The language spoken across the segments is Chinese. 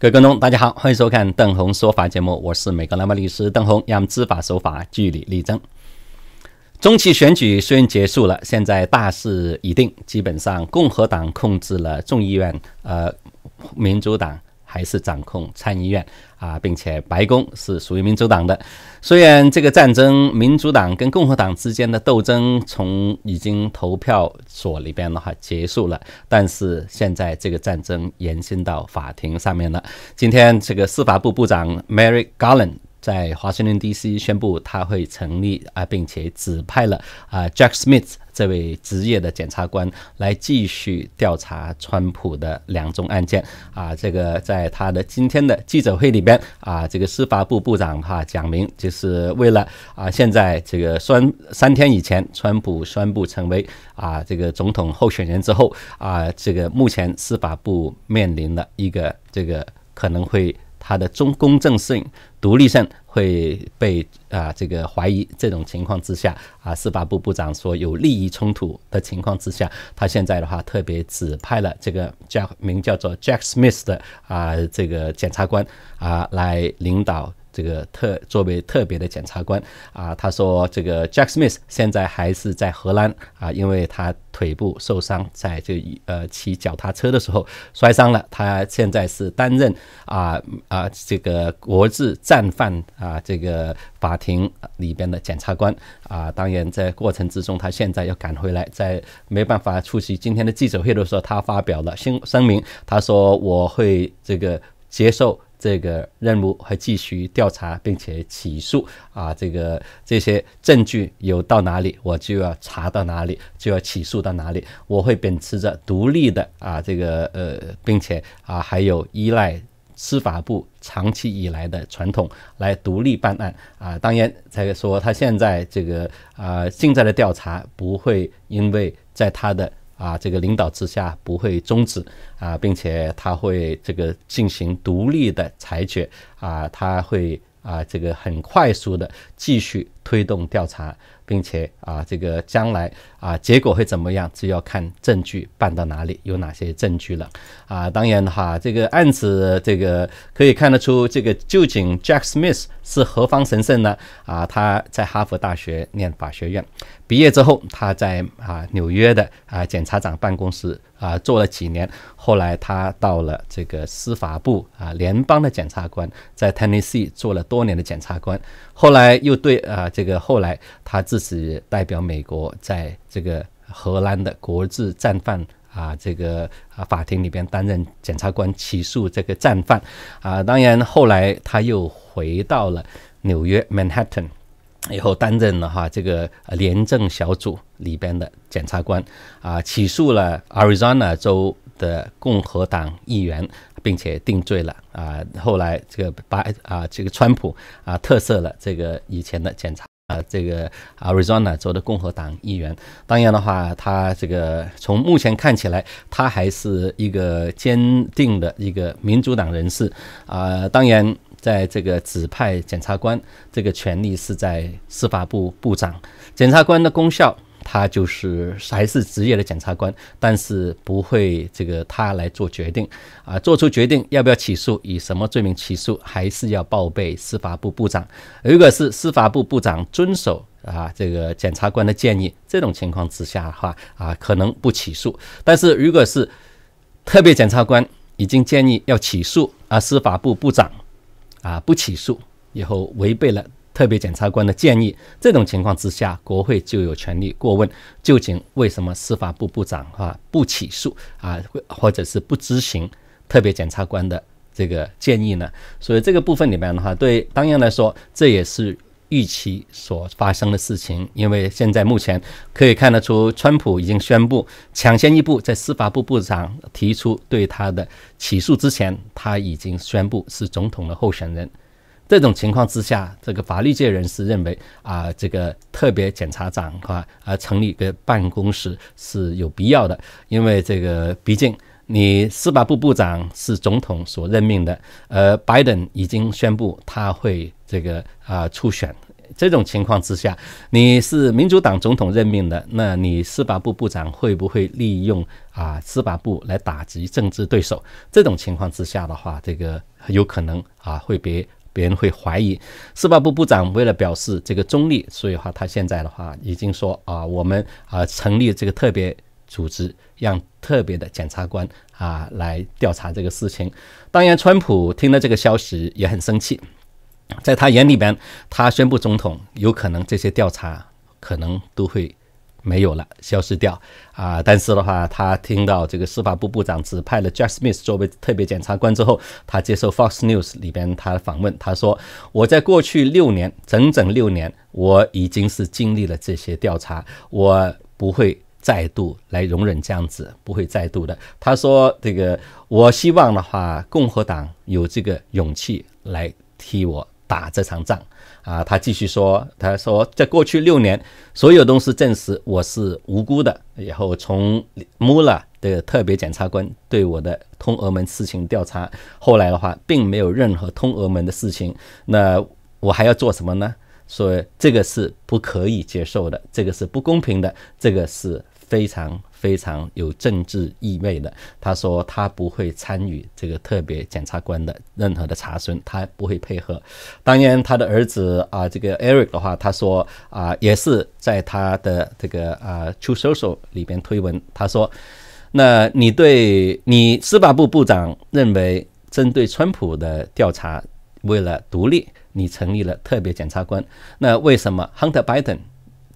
各位观众，大家好，欢迎收看邓红说法节目，我是美国兰巴律师邓红，让知法守法，据理力争。中期选举虽然结束了，现在大势已定，基本上共和党控制了众议院，呃，民主党。还是掌控参议院啊，并且白宫是属于民主党的。虽然这个战争，民主党跟共和党之间的斗争从已经投票所里边的话结束了，但是现在这个战争延伸到法庭上面了。今天这个司法部部长 Mary g a r l a n d 在华盛顿 DC 宣布，他会成立啊，并且指派了啊 Jack Smith。这位职业的检察官来继续调查川普的两宗案件啊，这个在他的今天的记者会里边啊，这个司法部部长哈讲明，就是为了啊，现在这个三三天以前川普宣布成为啊这个总统候选人之后啊，这个目前司法部面临的一个这个可能会。他的中公正性、独立性会被啊这个怀疑，这种情况之下啊，司法部部长说有利益冲突的情况之下，他现在的话特别指派了这个叫名叫做 Jack Smith 的啊这个检察官啊来领导。这个特作为特别的检察官啊，他说这个 Jack Smith 现在还是在荷兰啊，因为他腿部受伤，在一呃骑脚踏车的时候摔伤了。他现在是担任啊啊这个国际战犯啊这个法庭里边的检察官啊。当然在过程之中，他现在要赶回来，在没办法出席今天的记者会的时候，他发表了新声明。他说我会这个接受。这个任务还继续调查，并且起诉啊，这个这些证据有到哪里，我就要查到哪里，就要起诉到哪里。我会秉持着独立的啊，这个呃，并且啊，还有依赖司法部长期以来的传统来独立办案啊。当然，才说他现在这个啊，现在的调查不会因为在他的。啊，这个领导之下不会终止啊，并且他会这个进行独立的裁决啊，他会啊这个很快速的继续。推动调查，并且啊，这个将来啊，结果会怎么样，就要看证据办到哪里，有哪些证据了。啊，当然哈，这个案子这个可以看得出，这个究竟 Jack Smith 是何方神圣呢？啊，他在哈佛大学念法学院，毕业之后他在啊纽约的啊检察长办公室啊做了几年，后来他到了这个司法部啊联邦的检察官，在 Tennessee 做了多年的检察官，后来又对啊。这个后来他自己代表美国在这个荷兰的国际战犯啊，这个啊法庭里边担任检察官起诉这个战犯，啊，当然后来他又回到了纽约曼哈顿，以后担任了哈这个廉政小组里边的检察官，啊，起诉了 z o 桑那州的共和党议员。并且定罪了啊！后来这个把啊这个川普啊特赦了这个以前的检查。啊这个啊 r i z o n a 做的共和党议员，当然的话，他这个从目前看起来，他还是一个坚定的一个民主党人士啊。当然，在这个指派检察官这个权力是在司法部部长，检察官的功效。他就是还是职业的检察官，但是不会这个他来做决定啊，做出决定要不要起诉，以什么罪名起诉，还是要报备司法部部长。如果是司法部部长遵守啊这个检察官的建议，这种情况之下的话啊可能不起诉。但是如果是特别检察官已经建议要起诉啊，司法部部长啊不起诉以后违背了。特别检察官的建议，这种情况之下，国会就有权利过问，究竟为什么司法部部长啊不起诉啊，或者是不执行特别检察官的这个建议呢？所以这个部分里面的话，对当然来说，这也是预期所发生的事情，因为现在目前可以看得出，川普已经宣布抢先一步，在司法部部长提出对他的起诉之前，他已经宣布是总统的候选人。这种情况之下，这个法律界人士认为啊，这个特别检察长啊啊成立一个办公室是有必要的，因为这个毕竟你司法部部长是总统所任命的，而拜登已经宣布他会这个啊初选。这种情况之下，你是民主党总统任命的，那你司法部部长会不会利用啊司法部来打击政治对手？这种情况之下的话，这个有可能啊会被。别人会怀疑司法部部长为了表示这个中立，所以话他现在的话已经说啊，我们啊成立这个特别组织，让特别的检察官啊来调查这个事情。当然，川普听了这个消息也很生气，在他眼里边，他宣布总统有可能这些调查可能都会。没有了，消失掉啊！但是的话，他听到这个司法部部长指派了 Jack Smith 作为特别检察官之后，他接受 Fox News 里边他访问，他说：“我在过去六年，整整六年，我已经是经历了这些调查，我不会再度来容忍这样子，不会再度的。”他说：“这个，我希望的话，共和党有这个勇气来替我打这场仗。”啊，他继续说，他说在过去六年，所有东西证实我是无辜的。然后从穆勒的特别检察官对我的通俄门事情调查，后来的话，并没有任何通俄门的事情。那我还要做什么呢？所以这个是不可以接受的，这个是不公平的，这个是。非常非常有政治意味的，他说他不会参与这个特别检察官的任何的查询，他不会配合。当然，他的儿子啊，这个 Eric 的话，他说啊，也是在他的这个啊 True Social 里边推文，他说：“那你对你司法部部长认为针对川普的调查，为了独立，你成立了特别检察官，那为什么 Hunter Biden？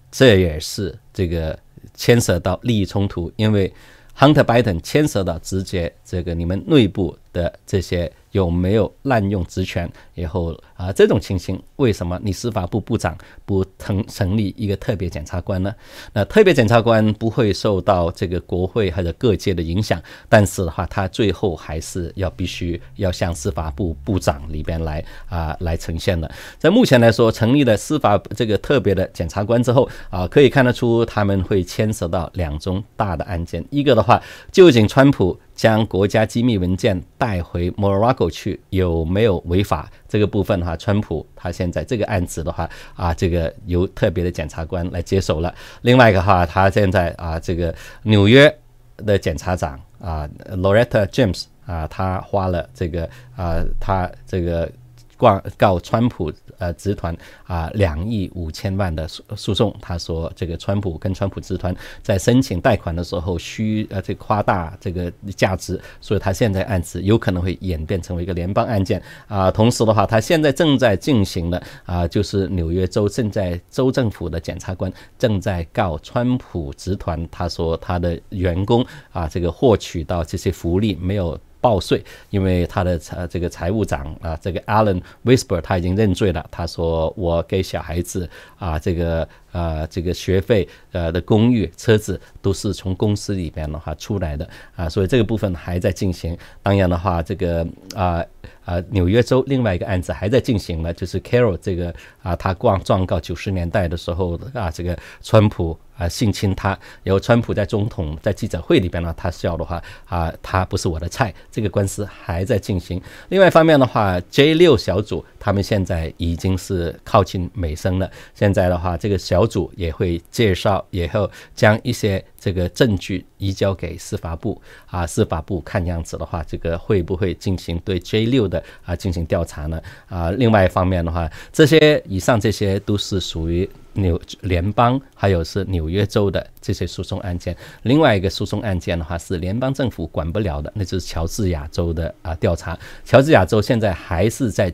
这也是这个。”牵涉到利益冲突，因为 Hunter Biden 涉到直接这个你们内部。的这些有没有滥用职权？以后啊，这种情形为什么你司法部部长不成成立一个特别检察官呢？那特别检察官不会受到这个国会或者各界的影响，但是的话，他最后还是要必须要向司法部部长里边来啊来呈现的。在目前来说，成立了司法这个特别的检察官之后啊，可以看得出他们会牵涉到两宗大的案件，一个的话就仅川普。将国家机密文件带回 Morocco 去有没有违法？这个部分哈、川普他现在这个案子的话啊，这个由特别的检察官来接手了。另外一个哈，他现在啊，这个纽约的检察长啊，Loretta James 啊，他花了这个啊，他这个。告告川普呃集团啊两亿五千万的诉诉讼，他说这个川普跟川普集团在申请贷款的时候虚呃这夸大这个价值，所以他现在案子有可能会演变成为一个联邦案件啊。同时的话，他现在正在进行的啊，就是纽约州正在州政府的检察官正在告川普集团，他说他的员工啊这个获取到这些福利没有。报税，因为他的财这个财务长啊，这个 Allen Whisper 他已经认罪了。他说我给小孩子啊，这个啊，这个学费呃的公寓、车子都是从公司里边的话出来的啊，所以这个部分还在进行。当然的话，这个啊啊，纽约州另外一个案子还在进行呢，就是 Carol 这个啊，他逛状告九十年代的时候啊，这个川普。啊，性侵他，然后川普在总统在记者会里边呢，他笑的话，啊，他不是我的菜。这个官司还在进行。另外一方面的话，J 六小组他们现在已经是靠近尾声了。现在的话，这个小组也会介绍以后将一些这个证据移交给司法部。啊，司法部看样子的话，这个会不会进行对 J 六的啊进行调查呢？啊，另外一方面的话，这些以上这些都是属于。纽联邦还有是纽约州的这些诉讼案件，另外一个诉讼案件的话是联邦政府管不了的，那就是乔治亚州的啊调查。乔治亚州现在还是在。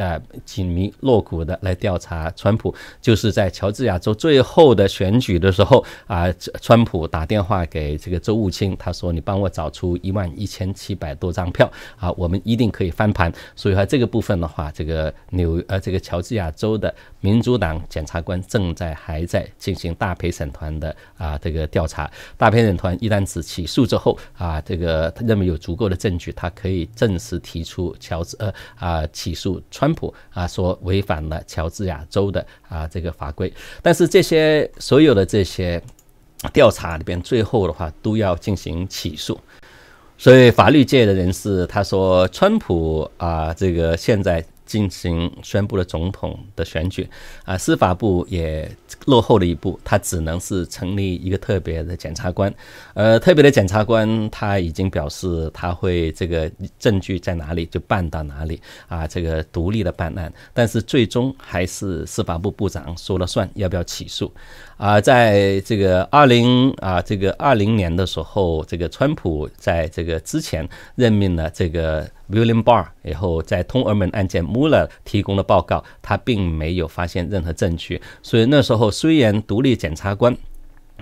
呃，紧泥落鼓的来调查川普，就是在乔治亚州最后的选举的时候啊，川普打电话给这个周务清，他说：“你帮我找出一万一千七百多张票啊，我们一定可以翻盘。”所以话这个部分的话，这个纽呃这个乔治亚州的民主党检察官正在还在进行大陪审团的啊这个调查，大陪审团一旦起起诉之后啊，这个他认为有足够的证据，他可以正式提出乔治呃啊起诉川。川普啊，说违反了乔治亚州的啊这个法规，但是这些所有的这些调查里边，最后的话都要进行起诉，所以法律界的人士他说，川普啊，这个现在。进行宣布了总统的选举，啊，司法部也落后了一步，他只能是成立一个特别的检察官，呃，特别的检察官他已经表示他会这个证据在哪里就办到哪里啊，这个独立的办案，但是最终还是司法部部长说了算，要不要起诉。啊，在这个二零啊，这个二零年的时候，这个川普在这个之前任命了这个 William Barr，然后在通俄门案件 Mueller 提供的报告，他并没有发现任何证据。所以那时候虽然独立检察官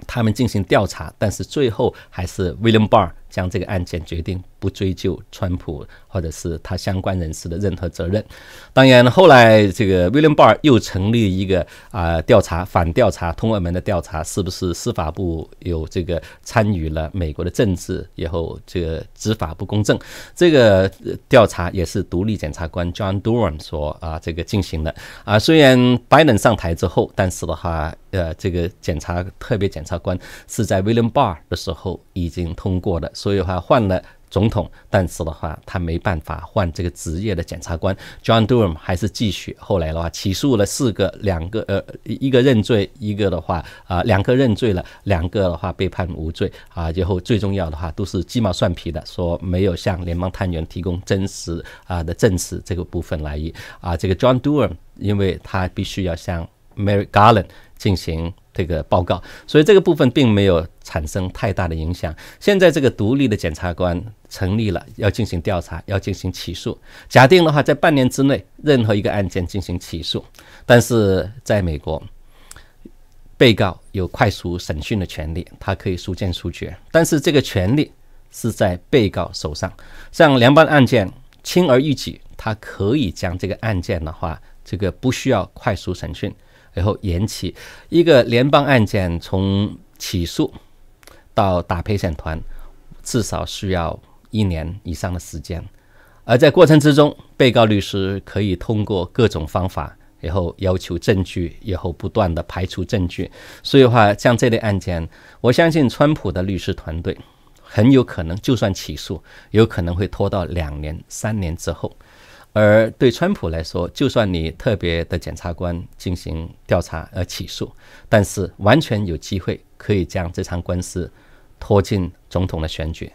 他们进行调查，但是最后还是 William Barr。将这个案件决定不追究川普或者是他相关人士的任何责任。当然，后来这个 William Barr 又成立一个啊调查、反调查、通俄门的调查，是不是司法部有这个参与了美国的政治，然后这个执法不公正？这个调查也是独立检察官 John Durham 所啊这个进行的啊。虽然 Biden 上台之后，但是的话，呃，这个检察、特别检察官是在 William Barr 的时候已经通过的。所以的话，换了总统，但是的话，他没办法换这个职业的检察官。John d u r h a m 还是继续，后来的话起诉了四个，两个呃，一个认罪，一个的话啊，两个认罪了，两个的话被判无罪啊。最后最重要的话，都是鸡毛蒜皮的，说没有向联邦探员提供真实啊的证词这个部分来意啊。这个 John d u r h a m 因为他必须要向 Mary Garland 进行。这个报告，所以这个部分并没有产生太大的影响。现在这个独立的检察官成立了，要进行调查，要进行起诉。假定的话，在半年之内，任何一个案件进行起诉，但是在美国，被告有快速审讯的权利，他可以速见速决。但是这个权利是在被告手上，像联邦案件轻而易举，他可以将这个案件的话，这个不需要快速审讯。然后，延期。一个联邦案件从起诉到打陪审团，至少需要一年以上的时间。而在过程之中，被告律师可以通过各种方法，然后要求证据，然后不断的排除证据。所以话，像这类案件，我相信川普的律师团队很有可能，就算起诉，有可能会拖到两年、三年之后。而对川普来说，就算你特别的检察官进行调查而起诉，但是完全有机会可以将这场官司拖进总统的选举。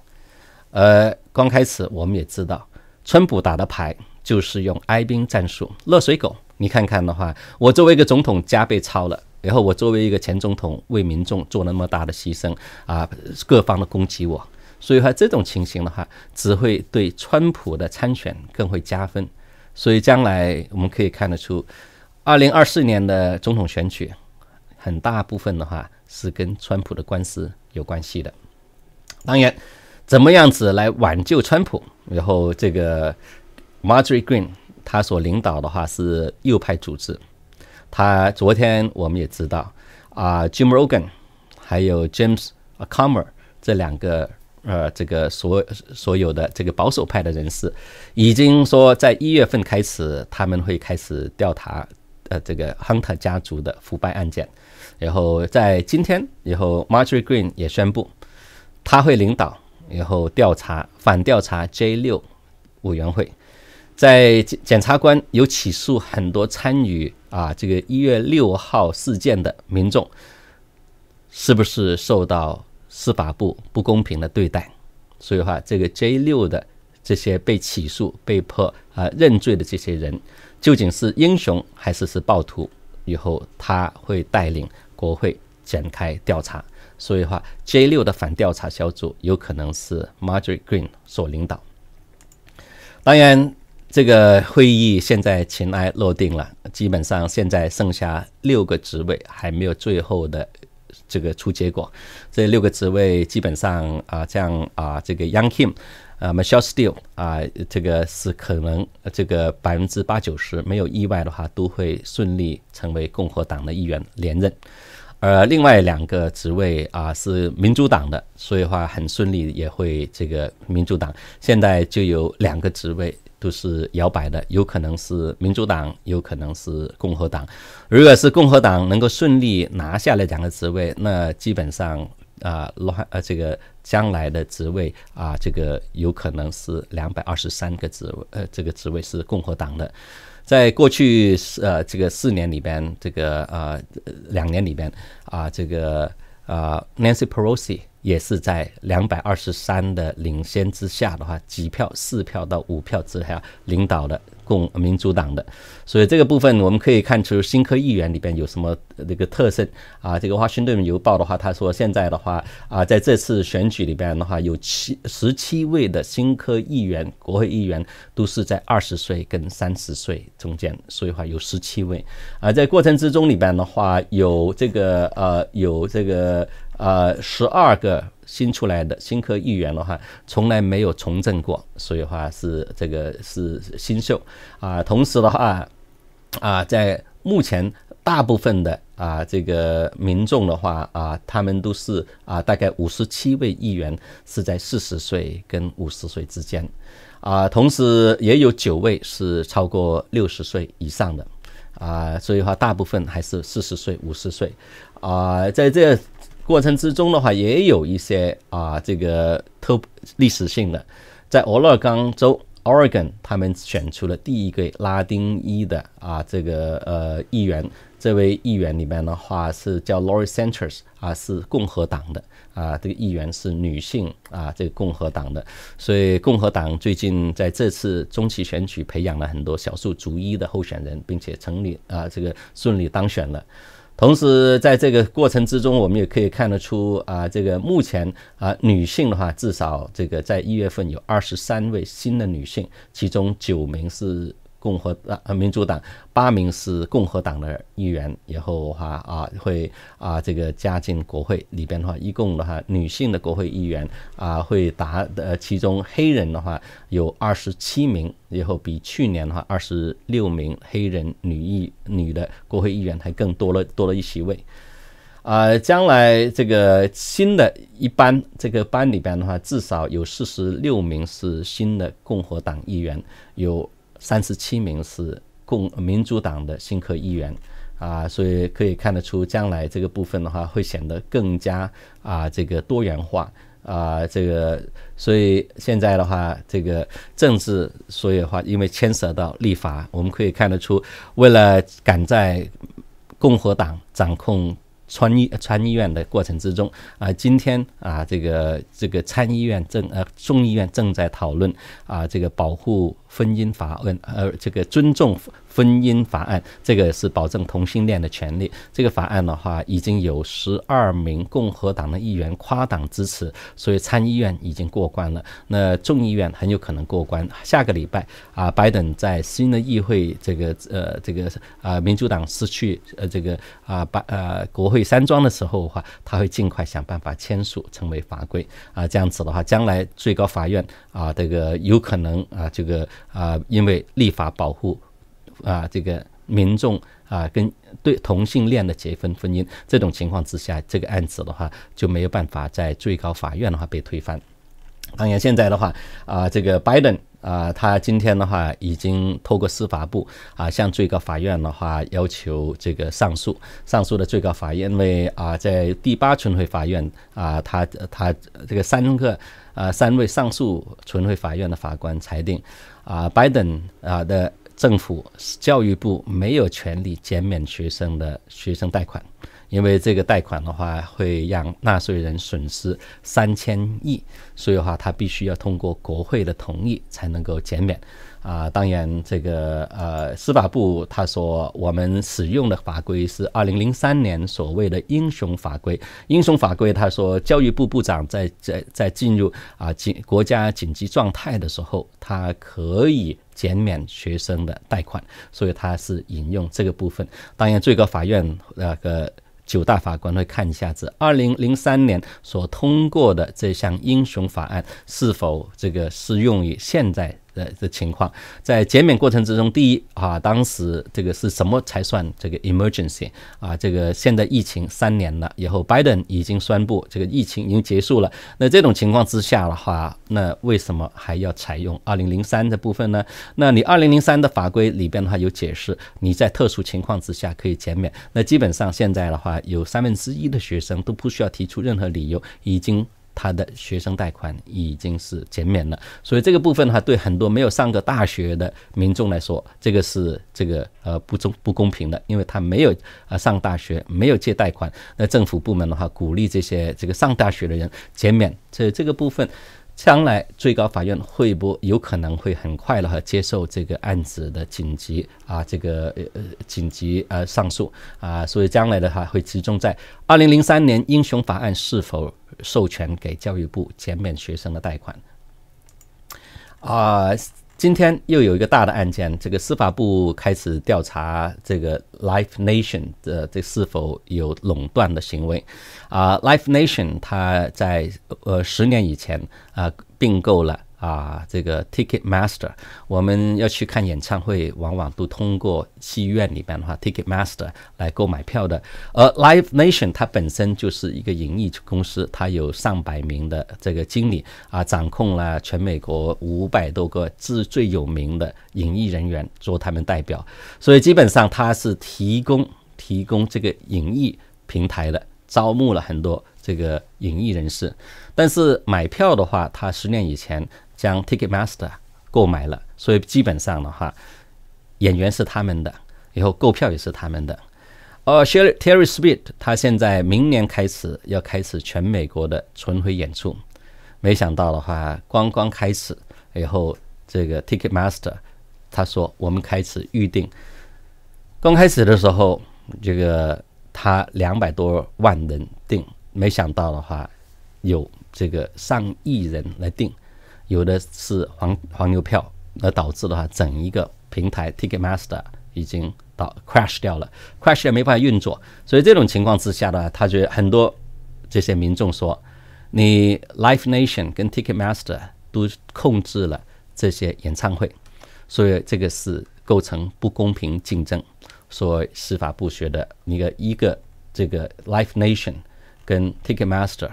而刚开始我们也知道，川普打的牌就是用哀兵战术，落水狗。你看看的话，我作为一个总统家被抄了，然后我作为一个前总统为民众做那么大的牺牲啊，各方的攻击我。所以话，这种情形的话，只会对川普的参选更会加分。所以将来我们可以看得出，二零二四年的总统选举很大部分的话是跟川普的官司有关系的。当然，怎么样子来挽救川普？然后这个 Marjorie Green 他所领导的话是右派组织。他昨天我们也知道啊，Jim Rogan 还有 James Comer 这两个。呃，这个所所有的这个保守派的人士，已经说在一月份开始，他们会开始调查呃这个亨特家族的腐败案件。然后在今天，然后 Marjorie Green 也宣布，他会领导然后调查反调查 J 六委员会。在检察官有起诉很多参与啊这个一月六号事件的民众，是不是受到？司法部不公平的对待，所以话这个 J 六的这些被起诉、被迫啊认罪的这些人，究竟是英雄还是是暴徒？以后他会带领国会展开调查。所以话 J 六的反调查小组有可能是 Margaret Green 所领导。当然，这个会议现在尘埃落定了，基本上现在剩下六个职位还没有最后的。这个出结果，这六个职位基本上啊，这样啊，这个 Young Kim，啊，Michelle Steele 啊，这个是可能这个百分之八九十没有意外的话，都会顺利成为共和党的议员连任，而另外两个职位啊是民主党的，所以话很顺利也会这个民主党现在就有两个职位。都是摇摆的，有可能是民主党，有可能是共和党。如果是共和党能够顺利拿下来两个职位，那基本上啊，乱呃，这个将来的职位啊，这个有可能是两百二十三个职位，呃，这个职位是共和党的。在过去四呃这个四年里边，这个呃两年里边啊，这个啊，Nancy Pelosi。也是在两百二十三的领先之下的话，几票四票到五票之下领导的共民主党的，所以这个部分我们可以看出新科议员里边有什么那个特色啊。这个华盛顿邮报的话，他说现在的话啊，在这次选举里边的话，有七十七位的新科议员，国会议员都是在二十岁跟三十岁中间，所以话有十七位。啊。在过程之中里边的话，有这个呃，有这个。呃，十二个新出来的新科议员的话，从来没有从政过，所以话是这个是新秀啊。同时的话，啊，在目前大部分的啊这个民众的话啊，他们都是啊，大概五十七位议员是在四十岁跟五十岁之间啊，同时也有九位是超过六十岁以上的啊，所以话大部分还是四十岁五十岁啊，在这。过程之中的话，也有一些啊，这个特历史性的，在俄勒冈州 （Oregon），他们选出了第一个拉丁裔的啊，这个呃议员。这位议员里面的话是叫 Lori Sanchez，啊，是共和党的啊，这个议员是女性啊，这个共和党的。所以共和党最近在这次中期选举培养了很多少数族裔的候选人，并且成立啊，这个顺利当选了。同时，在这个过程之中，我们也可以看得出啊，这个目前啊，女性的话，至少这个在一月份有二十三位新的女性，其中九名是。共和啊，民主党八名是共和党的议员，以后话啊会啊这个加进国会里边的话，一共的话，女性的国会议员啊会达呃，其中黑人的话有二十七名，以后比去年的话二十六名黑人女议女的国会议员还更多了，多了一席位。啊，将来这个新的一班这个班里边的话，至少有四十六名是新的共和党议员，有。三十七名是共民主党的新科议员，啊，所以可以看得出将来这个部分的话会显得更加啊这个多元化啊这个，所以现在的话这个政治所以的话，因为牵涉到立法，我们可以看得出为了赶在共和党掌控。参议参议院的过程之中啊，今天啊，这个这个参议院正呃众议院正在讨论啊，这个保护婚姻法问呃这个尊重。婚姻法案，这个是保证同性恋的权利。这个法案的话，已经有十二名共和党的议员跨党支持，所以参议院已经过关了。那众议院很有可能过关。下个礼拜啊，拜登在新的议会这个呃这个啊民主党失去呃这个啊把呃国会山庄的时候的话，他会尽快想办法签署成为法规啊。这样子的话，将来最高法院啊这个有可能啊这个啊因为立法保护。啊，这个民众啊，跟对同性恋的结婚婚姻这种情况之下，这个案子的话就没有办法在最高法院的话被推翻。当然，现在的话啊，这个拜登啊，他今天的话已经透过司法部啊，向最高法院的话要求这个上诉。上诉的最高法院，因为啊，在第八巡回法院啊，他他这个三个啊三位上诉巡回法院的法官裁定啊，拜登啊的。政府教育部没有权利减免学生的学生贷款，因为这个贷款的话会让纳税人损失三千亿，所以的话他必须要通过国会的同意才能够减免。啊，当然，这个呃，司法部他说，我们使用的法规是二零零三年所谓的英雄法规。英雄法规，他说，教育部部长在在在进入啊紧国家紧急状态的时候，他可以减免学生的贷款，所以他是引用这个部分。当然，最高法院那个九大法官会看一下，子，二零零三年所通过的这项英雄法案是否这个适用于现在。的的情况，在减免过程之中，第一啊，当时这个是什么才算这个 emergency 啊？这个现在疫情三年了，以后拜登已经宣布这个疫情已经结束了。那这种情况之下的话，那为什么还要采用2003的部分呢？那你2003的法规里边的话有解释，你在特殊情况之下可以减免。那基本上现在的话，有三分之一的学生都不需要提出任何理由，已经。他的学生贷款已经是减免了，所以这个部分的话，对很多没有上过大学的民众来说，这个是这个呃不公不公平的，因为他没有呃上大学，没有借贷款，那政府部门的话鼓励这些这个上大学的人减免，所以这个部分。将来最高法院会不有可能会很快的接受这个案子的紧急啊，这个呃呃紧急呃上诉啊，所以将来的话会集中在二零零三年英雄法案是否授权给教育部减免学生的贷款啊。今天又有一个大的案件，这个司法部开始调查这个 Life Nation 的这是否有垄断的行为，啊，Life Nation 它在呃十年以前啊并购了。啊，这个 Ticketmaster，我们要去看演唱会，往往都通过戏院里边的话 Ticketmaster 来购买票的。而 Live Nation 它本身就是一个演艺公司，它有上百名的这个经理啊，掌控了全美国五百多个最最有名的演艺人员做他们代表，所以基本上它是提供提供这个演艺平台的，招募了很多这个演艺人士。但是买票的话，它十年以前。将 Ticketmaster 购买了，所以基本上的话，演员是他们的，以后购票也是他们的。哦，Sherry Terry s e e t 他现在明年开始要开始全美国的巡回演出，没想到的话，刚刚开始以后，这个 Ticketmaster 他说我们开始预定，刚开始的时候，这个他两百多万人订，没想到的话，有这个上亿人来订。有的是黄黄牛票，而导致的话，整一个平台 Ticketmaster 已经到 crash 掉了，crash 也没法运作。所以这种情况之下呢，他就很多这些民众说，你 Live Nation 跟 Ticketmaster 都控制了这些演唱会，所以这个是构成不公平竞争。所以司法部学的一个一个这个 Live Nation 跟 Ticketmaster，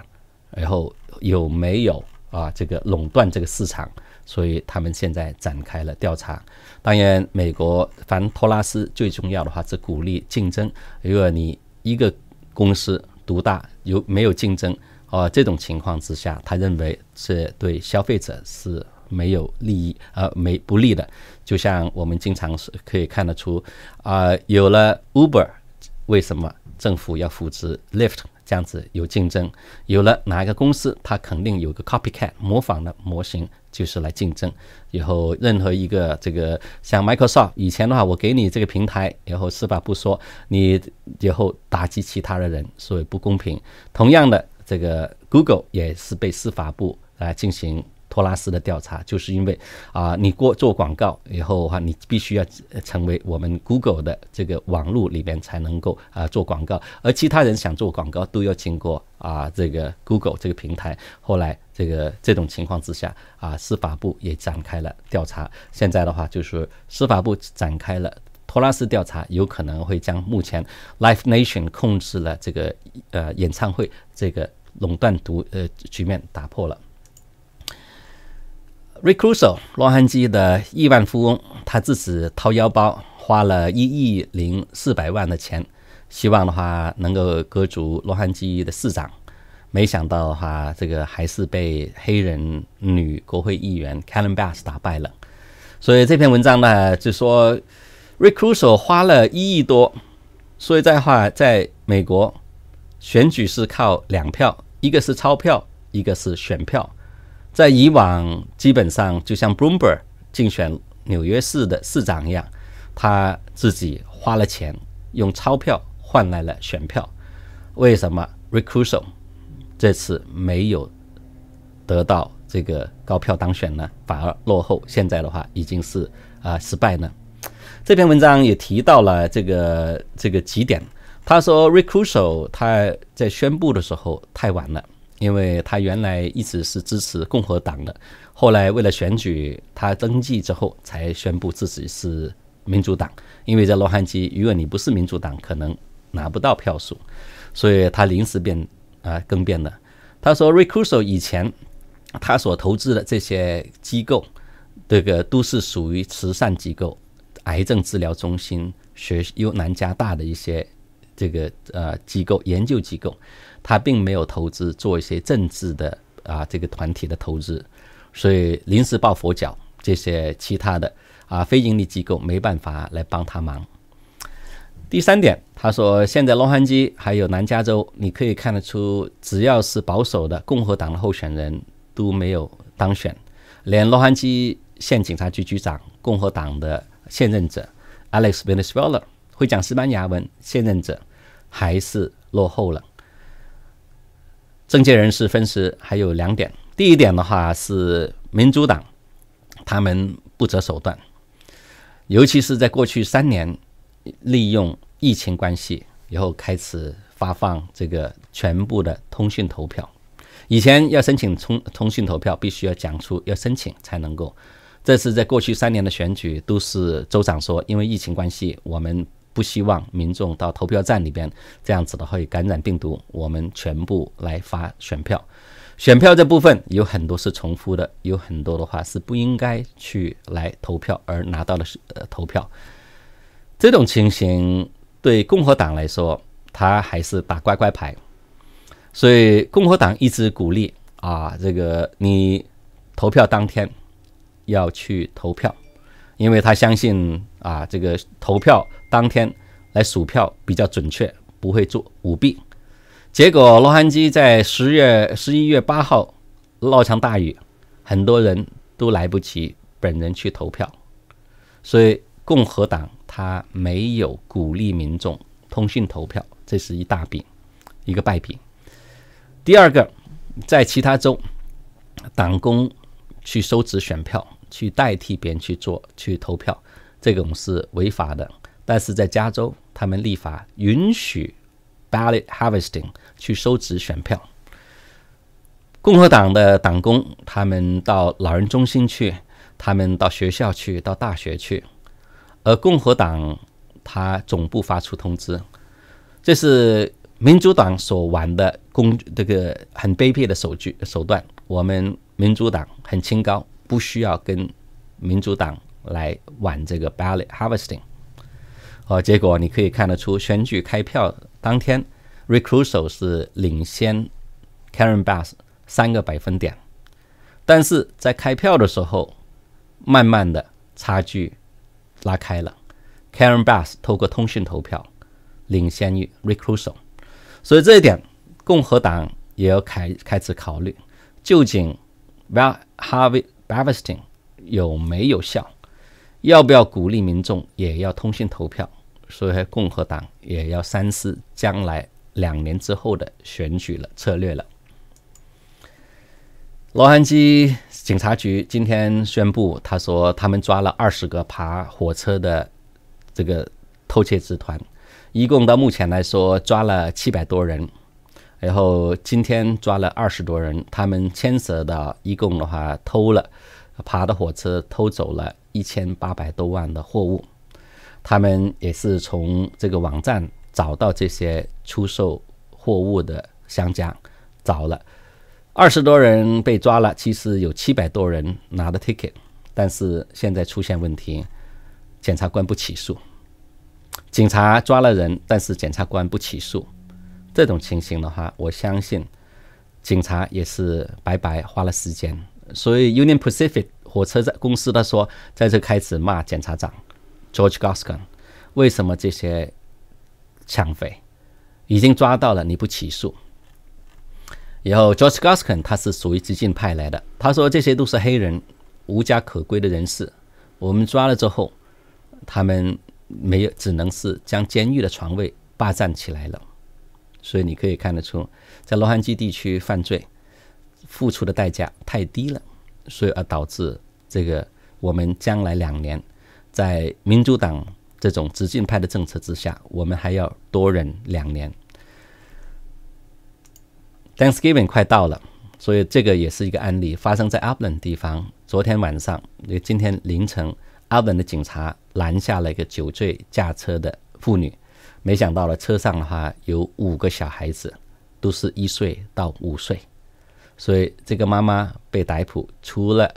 然后有没有？啊，这个垄断这个市场，所以他们现在展开了调查。当然，美国反托拉斯最重要的话是鼓励竞争。如果你一个公司独大，有没有竞争？啊？这种情况之下，他认为是对消费者是没有利益啊，没不利的。就像我们经常是可以看得出，啊，有了 Uber，为什么政府要扶持 Lyft？这样子有竞争，有了哪一个公司，它肯定有个 copycat 模仿的模型，就是来竞争。以后任何一个这个像 Microsoft，以前的话，我给你这个平台，然后司法部说，你以后打击其他的人，所以不公平。同样的，这个 Google 也是被司法部来进行。托拉斯的调查，就是因为啊，你过做广告以后的话，你必须要成为我们 Google 的这个网络里面才能够啊做广告，而其他人想做广告都要经过啊这个 Google 这个平台。后来这个这种情况之下啊，司法部也展开了调查。现在的话，就是司法部展开了托拉斯调查，有可能会将目前 Live Nation 控制了这个呃演唱会这个垄断独呃局面打破了。r e c r u s s o 洛汉基的亿万富翁，他自己掏腰包花了一亿零四百万的钱，希望的话能够割足洛汉基的市长，没想到的话，这个还是被黑人女国会议员 k a l l e n Bass 打败了。所以这篇文章呢，就说 r e c r u s s o 花了一亿多，所以在话在美国选举是靠两票，一个是钞票，一个是选票。在以往，基本上就像 Bloomberg 竞选纽约市的市长一样，他自己花了钱，用钞票换来了选票。为什么 r e c u s l 这次没有得到这个高票当选呢？反而落后，现在的话已经是啊失败呢。这篇文章也提到了这个这个几点，他说 r e c u s l 他在宣布的时候太晚了。因为他原来一直是支持共和党的，后来为了选举，他登记之后才宣布自己是民主党。因为在洛杉基，如果你不是民主党，可能拿不到票数，所以他临时变啊更变了。他说，Recurso 以前他所投资的这些机构，这个都是属于慈善机构、癌症治疗中心、学优南加大的一些。这个呃机构研究机构，他并没有投资做一些政治的啊这个团体的投资，所以临时抱佛脚，这些其他的啊非盈利机构没办法来帮他忙。第三点，他说现在洛杉矶还有南加州，你可以看得出，只要是保守的共和党的候选人都没有当选，连洛杉矶县警察局局长共和党的现任者 Alex b e n e i s w e l l e r 会讲西班牙文现任者。还是落后了。政界人士分析还有两点，第一点的话是民主党，他们不择手段，尤其是在过去三年，利用疫情关系然后开始发放这个全部的通讯投票。以前要申请通通讯投票，必须要讲出要申请才能够。这是在过去三年的选举，都是州长说，因为疫情关系，我们。不希望民众到投票站里边这样子的话，感染病毒。我们全部来发选票，选票这部分有很多是重复的，有很多的话是不应该去来投票而拿到的呃投票。这种情形对共和党来说，他还是打乖乖牌。所以共和党一直鼓励啊，这个你投票当天要去投票，因为他相信。啊，这个投票当天来数票比较准确，不会做舞弊。结果罗汉基在十月十一月八号落场大雨，很多人都来不及本人去投票，所以共和党他没有鼓励民众通讯投票，这是一大弊，一个败笔。第二个，在其他州，党工去收集选票，去代替别人去做去投票。这种是违法的，但是在加州，他们立法允许 ballot harvesting 去收集选票。共和党的党工，他们到老人中心去，他们到学校去，到大学去，而共和党他总部发出通知，这是民主党所玩的工，这个很卑鄙的手具手段，我们民主党很清高，不需要跟民主党。来玩这个 Ballot Harvesting，哦，结果你可以看得出，选举开票当天，Recruusal 是领先 Karen Bass 三个百分点，但是在开票的时候，慢慢的差距拉开了，Karen Bass 透过通讯投票领先于 r e c r u s a l 所以这一点共和党也要开开始考虑，究竟 b a l l Harvesting 有没有效？要不要鼓励民众也要通信投票？所以共和党也要三思将来两年之后的选举了策略了。罗汉基警察局今天宣布，他说他们抓了二十个爬火车的这个偷窃集团，一共到目前来说抓了七百多人，然后今天抓了二十多人，他们牵涉到一共的话偷了爬的火车偷走了。一千八百多万的货物，他们也是从这个网站找到这些出售货物的商家，找了二十多人被抓了。其实有七百多人拿的 ticket，但是现在出现问题，检察官不起诉，警察抓了人，但是检察官不起诉，这种情形的话，我相信警察也是白白花了时间。所以 Union Pacific。火车站公司的说在这开始骂检察长 George g a s k i n 为什么这些抢匪已经抓到了你不起诉？然后 George g a s k i n 他是属于激进派来的，他说这些都是黑人无家可归的人士，我们抓了之后，他们没有只能是将监狱的床位霸占起来了。所以你可以看得出，在洛杉矶地区犯罪付出的代价太低了。所以而导致这个，我们将来两年，在民主党这种激进派的政策之下，我们还要多忍两年。Thanksgiving 快到了，所以这个也是一个案例，发生在阿 d 地方。昨天晚上，因为今天凌晨，阿 d 的警察拦下了一个酒醉驾车的妇女，没想到呢，车上的话有五个小孩子，都是一岁到五岁。所以这个妈妈被逮捕，除了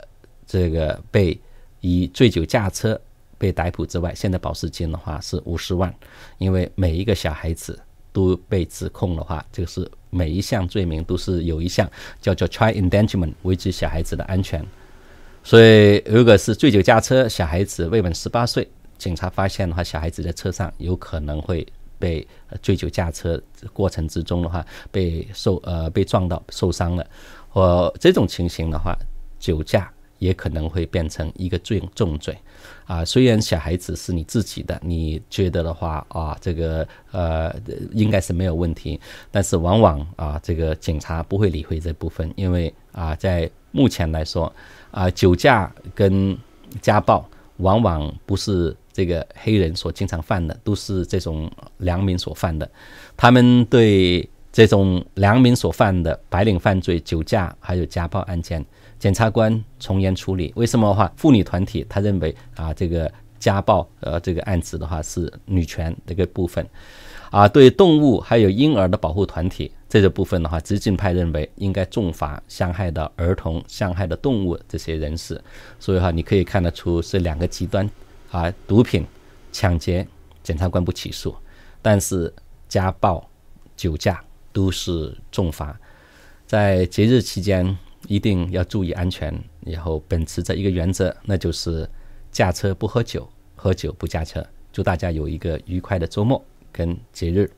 这个被以醉酒驾车被逮捕之外，现在保释金的话是五十万，因为每一个小孩子都被指控的话，就是每一项罪名都是有一项叫做 child endangerment，危及小孩子的安全。所以如果是醉酒驾车，小孩子未满十八岁，警察发现的话，小孩子在车上有可能会。被醉酒驾车过程之中的话，被受呃被撞到受伤了，或这种情形的话，酒驾也可能会变成一个罪重罪啊。虽然小孩子是你自己的，你觉得的话啊，这个呃应该是没有问题，但是往往啊，这个警察不会理会这部分，因为啊，在目前来说啊，酒驾跟家暴往往不是。这个黑人所经常犯的都是这种良民所犯的，他们对这种良民所犯的白领犯罪、酒驾还有家暴案件，检察官从严处理。为什么的话，妇女团体他认为啊，这个家暴呃这个案子的话是女权这个部分啊，对动物还有婴儿的保护团体这个部分的话，激进派认为应该重罚伤害的儿童、伤害的动物这些人士。所以哈，你可以看得出是两个极端。啊，毒品、抢劫，检察官不起诉，但是家暴、酒驾都是重罚。在节日期间，一定要注意安全，然后秉持着一个原则，那就是驾车不喝酒，喝酒不驾车。祝大家有一个愉快的周末跟节日。